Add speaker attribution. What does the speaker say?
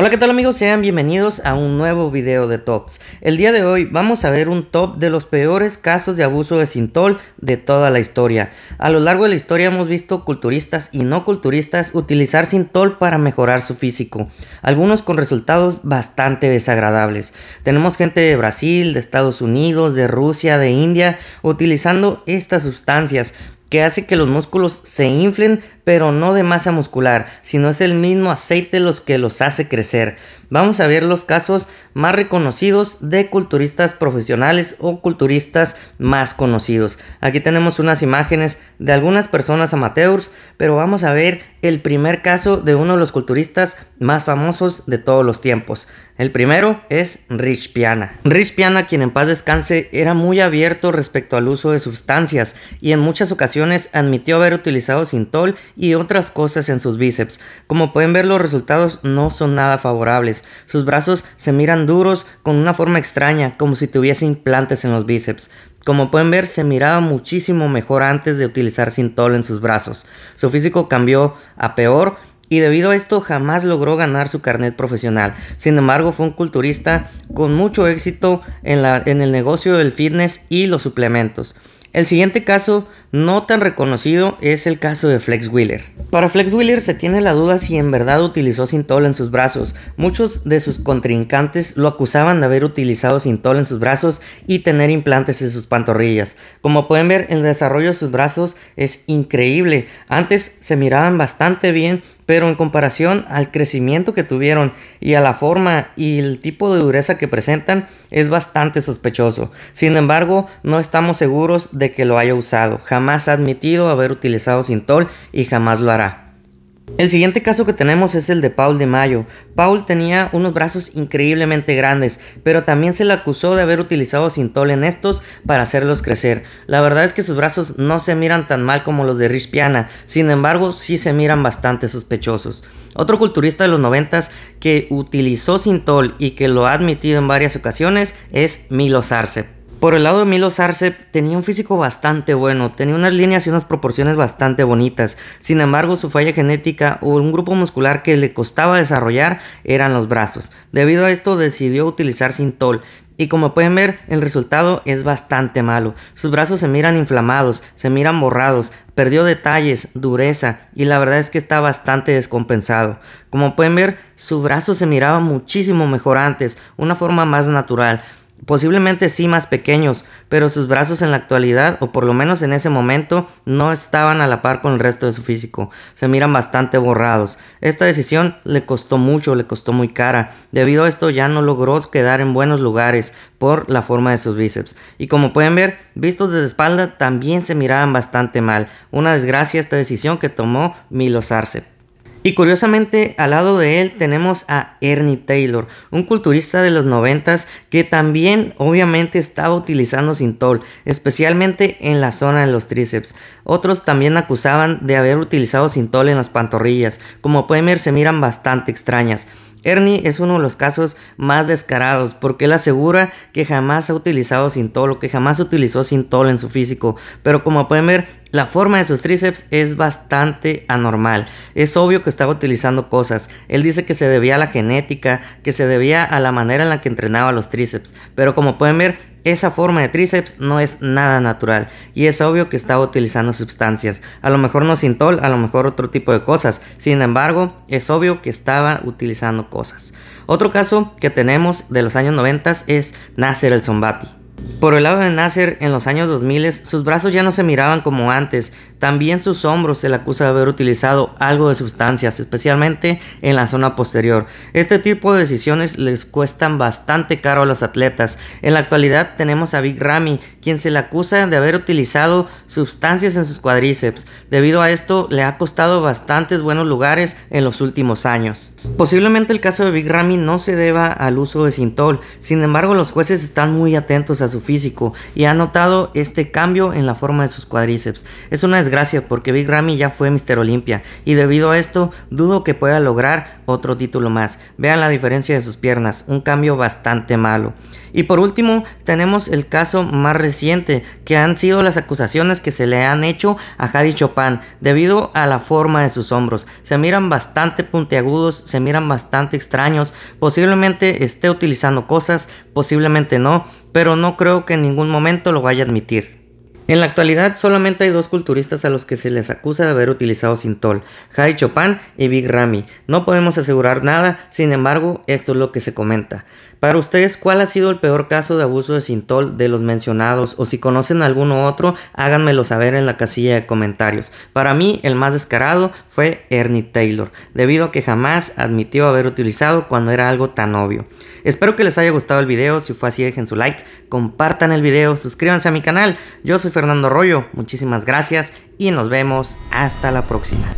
Speaker 1: Hola qué tal amigos, sean bienvenidos a un nuevo video de Tops. El día de hoy vamos a ver un top de los peores casos de abuso de Sintol de toda la historia. A lo largo de la historia hemos visto culturistas y no culturistas utilizar Sintol para mejorar su físico, algunos con resultados bastante desagradables. Tenemos gente de Brasil, de Estados Unidos, de Rusia, de India utilizando estas sustancias que hace que los músculos se inflen, pero no de masa muscular, sino es el mismo aceite los que los hace crecer. Vamos a ver los casos más reconocidos de culturistas profesionales o culturistas más conocidos. Aquí tenemos unas imágenes de algunas personas amateurs, pero vamos a ver el primer caso de uno de los culturistas más famosos de todos los tiempos. El primero es Rich Piana. Rich Piana, quien en paz descanse, era muy abierto respecto al uso de sustancias y en muchas ocasiones admitió haber utilizado sintol y otras cosas en sus bíceps. Como pueden ver, los resultados no son nada favorables. Sus brazos se miran duros con una forma extraña, como si tuviesen implantes en los bíceps. Como pueden ver, se miraba muchísimo mejor antes de utilizar cintol en sus brazos. Su físico cambió a peor y debido a esto jamás logró ganar su carnet profesional. Sin embargo, fue un culturista con mucho éxito la, en el negocio del fitness y los suplementos. El siguiente caso no tan reconocido es el caso de Flex Wheeler. Para Flex Wheeler se tiene la duda si en verdad utilizó Sintol en sus brazos. Muchos de sus contrincantes lo acusaban de haber utilizado Sintol en sus brazos y tener implantes en sus pantorrillas. Como pueden ver, el desarrollo de sus brazos es increíble. Antes se miraban bastante bien, pero en comparación al crecimiento que tuvieron y a la forma y el tipo de dureza que presentan es bastante sospechoso. Sin embargo, no estamos seguros de que lo haya usado jamás ha admitido haber utilizado Sintol y jamás lo hará. El siguiente caso que tenemos es el de Paul de Mayo. Paul tenía unos brazos increíblemente grandes, pero también se le acusó de haber utilizado Sintol en estos para hacerlos crecer. La verdad es que sus brazos no se miran tan mal como los de Rich Piana, sin embargo sí se miran bastante sospechosos. Otro culturista de los 90 que utilizó Sintol y que lo ha admitido en varias ocasiones es Milo Sarcep. Por el lado de Milo Arce, tenía un físico bastante bueno, tenía unas líneas y unas proporciones bastante bonitas. Sin embargo, su falla genética o un grupo muscular que le costaba desarrollar eran los brazos. Debido a esto, decidió utilizar Sintol. Y como pueden ver, el resultado es bastante malo. Sus brazos se miran inflamados, se miran borrados, perdió detalles, dureza y la verdad es que está bastante descompensado. Como pueden ver, su brazo se miraba muchísimo mejor antes, una forma más natural posiblemente sí más pequeños, pero sus brazos en la actualidad, o por lo menos en ese momento, no estaban a la par con el resto de su físico. Se miran bastante borrados. Esta decisión le costó mucho, le costó muy cara. Debido a esto ya no logró quedar en buenos lugares por la forma de sus bíceps. Y como pueden ver, vistos desde espalda también se miraban bastante mal. Una desgracia esta decisión que tomó Milos Arce y curiosamente, al lado de él tenemos a Ernie Taylor, un culturista de los 90 que también obviamente estaba utilizando Sintol, especialmente en la zona de los tríceps. Otros también acusaban de haber utilizado Sintol en las pantorrillas, como pueden ver se miran bastante extrañas. Ernie es uno de los casos más descarados porque él asegura que jamás ha utilizado Sintol o que jamás utilizó Sintol en su físico, pero como pueden ver la forma de sus tríceps es bastante anormal. Es obvio que estaba utilizando cosas. Él dice que se debía a la genética, que se debía a la manera en la que entrenaba los tríceps. Pero como pueden ver, esa forma de tríceps no es nada natural y es obvio que estaba utilizando sustancias, a lo mejor no sintol, a lo mejor otro tipo de cosas, sin embargo es obvio que estaba utilizando cosas. Otro caso que tenemos de los años 90 es Nasser el Zombati. Por el lado de Nasser, en los años 2000 sus brazos ya no se miraban como antes, también sus hombros se le acusa de haber utilizado algo de sustancias, especialmente en la zona posterior. Este tipo de decisiones les cuestan bastante caro a los atletas. En la actualidad tenemos a Big Ramy, quien se le acusa de haber utilizado sustancias en sus cuadríceps. Debido a esto, le ha costado bastantes buenos lugares en los últimos años. Posiblemente el caso de Big Ramy no se deba al uso de Sintol, sin embargo los jueces están muy atentos a su físico y ha notado este cambio en la forma de sus cuadríceps. Es una desgracia porque Big Ramy ya fue Mr. Olympia y debido a esto dudo que pueda lograr otro título más. Vean la diferencia de sus piernas, un cambio bastante malo. Y por último, tenemos el caso más reciente, que han sido las acusaciones que se le han hecho a Hadi Chopin debido a la forma de sus hombros. Se miran bastante puntiagudos, se miran bastante extraños, posiblemente esté utilizando cosas, posiblemente no, pero no creo que en ningún momento lo vaya a admitir. En la actualidad solamente hay dos culturistas a los que se les acusa de haber utilizado Sintol, Jai Chopin y Big Ramy. No podemos asegurar nada, sin embargo, esto es lo que se comenta. Para ustedes, ¿cuál ha sido el peor caso de abuso de Sintol de los mencionados? O si conocen alguno otro, háganmelo saber en la casilla de comentarios. Para mí, el más descarado fue Ernie Taylor, debido a que jamás admitió haber utilizado cuando era algo tan obvio. Espero que les haya gustado el video, si fue así dejen su like, compartan el video, suscríbanse a mi canal. Yo soy Fernando Arroyo, muchísimas gracias y nos vemos hasta la próxima.